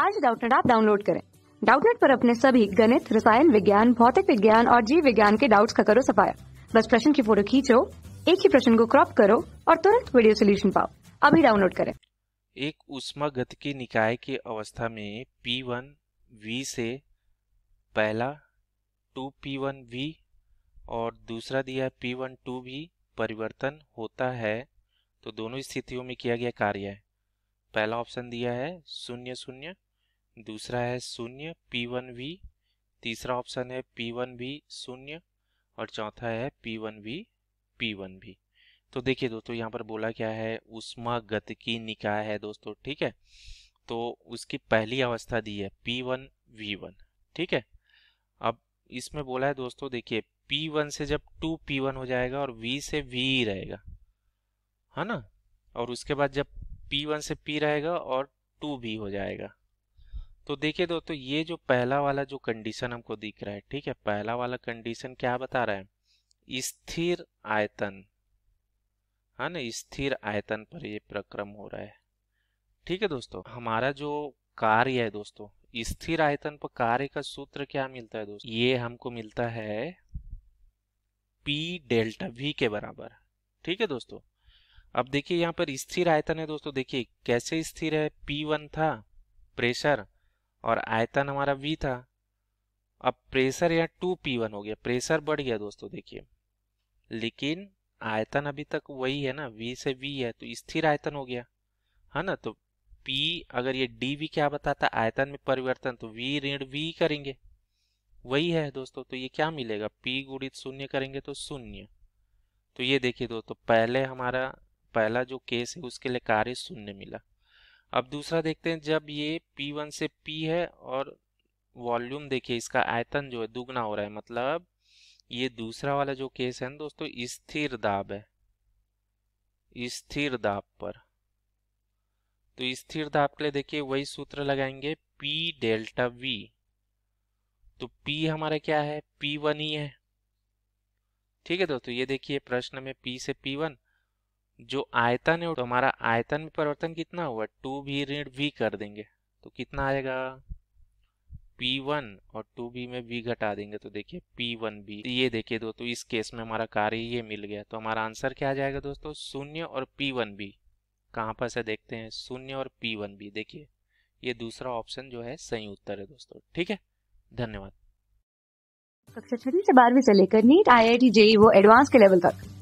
आज डाउटनेट आप डाउनलोड करें डाउटनेट पर अपने सभी गणित रसायन विज्ञान भौतिक विज्ञान और जीव विज्ञान के डाउट्स का करो सफाया बस प्रश्न की फोटो खींचो एक ही प्रश्न को क्रॉप करो और तुरंत वीडियो सोल्यूशन पाओ अभी डाउनलोड करें एक उष्मा के निकाय की अवस्था में P1 V से पहला 2P1 V और दूसरा दिया P1 2V परिवर्तन होता है तो दोनों स्थितियों में किया गया कार्य है पहला ऑप्शन दिया है शून्य शून्य दूसरा है शून्य पी वन वी तीसरा ऑप्शन है पी वन वी शून्य और चौथा है P one V P one V तो देखिए दोस्तों यहाँ पर बोला क्या है उष्मा की निकाय है दोस्तों ठीक है तो उसकी पहली अवस्था दी है पी वन वी वन ठीक है अब इसमें बोला है दोस्तों देखिए पी वन से जब टू पी वन हो जाएगा और वी से वी रहेगा है ना और उसके बाद जब पी वन से पी रहेगा और टू भी हो जाएगा तो देखिए दोस्तों ये जो पहला वाला जो कंडीशन हमको दिख रहा है ठीक है पहला वाला कंडीशन क्या बता रहा है स्थिर आयतन है हाँ ना स्थिर आयतन पर ये प्रक्रम हो रहा है ठीक है दोस्तों हमारा जो कार्य है दोस्तों स्थिर आयतन पर कार्य का सूत्र क्या मिलता है दोस्तों ये हमको मिलता है पी डेल्टा वी के बराबर ठीक है दोस्तों अब देखिए यहाँ पर स्थिर आयतन है दोस्तों देखिए कैसे स्थिर है पी वन था प्रेशर और आयतन हमारा वी था अब प्रेशर यहाँ टू पी वन हो गया प्रेशर बढ़ गया दोस्तों देखिए लेकिन आयतन अभी तक वही है ना वी से वी है तो स्थिर आयतन हो गया है ना तो पी अगर ये डी वी क्या बताता आयतन में परिवर्तन तो वी ऋण वी करेंगे वही है दोस्तों तो ये क्या मिलेगा पी गुणित शून्य करेंगे तो शून्य तो ये देखिए दोस्तों पहले हमारा पहला जो केस है उसके लिए कार्य शून्य मिला अब दूसरा देखते हैं जब ये P1 से P है और वॉल्यूम देखिए इसका आयतन जो है दुगना हो रहा है मतलब ये दूसरा वाला जो केस है ना दोस्तों स्थिर दाब है स्थिर दाब पर तो स्थिर दाब के लिए देखिए वही सूत्र लगाएंगे P डेल्टा V तो P हमारा क्या है P1 ही है ठीक है दोस्तों ये देखिए प्रश्न में P से P1 जो आयतन है तो हमारा आयतन में परिवर्तन कितना हुआ टू भी ऋण वी कर देंगे तो कितना आएगा पी वन और टू बी में बी घटा देंगे तो देखिए पी वन बी तो ये देखिए दोस्तों इस केस में हमारा कार्य ये मिल गया तो हमारा आंसर क्या आ जाएगा दोस्तों शून्य और पी वन बी कहाँ पर से देखते हैं शून्य और पी वन बी देखिए ये दूसरा ऑप्शन जो है सही उत्तर है दोस्तों ठीक है धन्यवाद कक्षा छठी से बारहवीं से लेकर NEET I I T JEE वो एडवांस के लेवल तक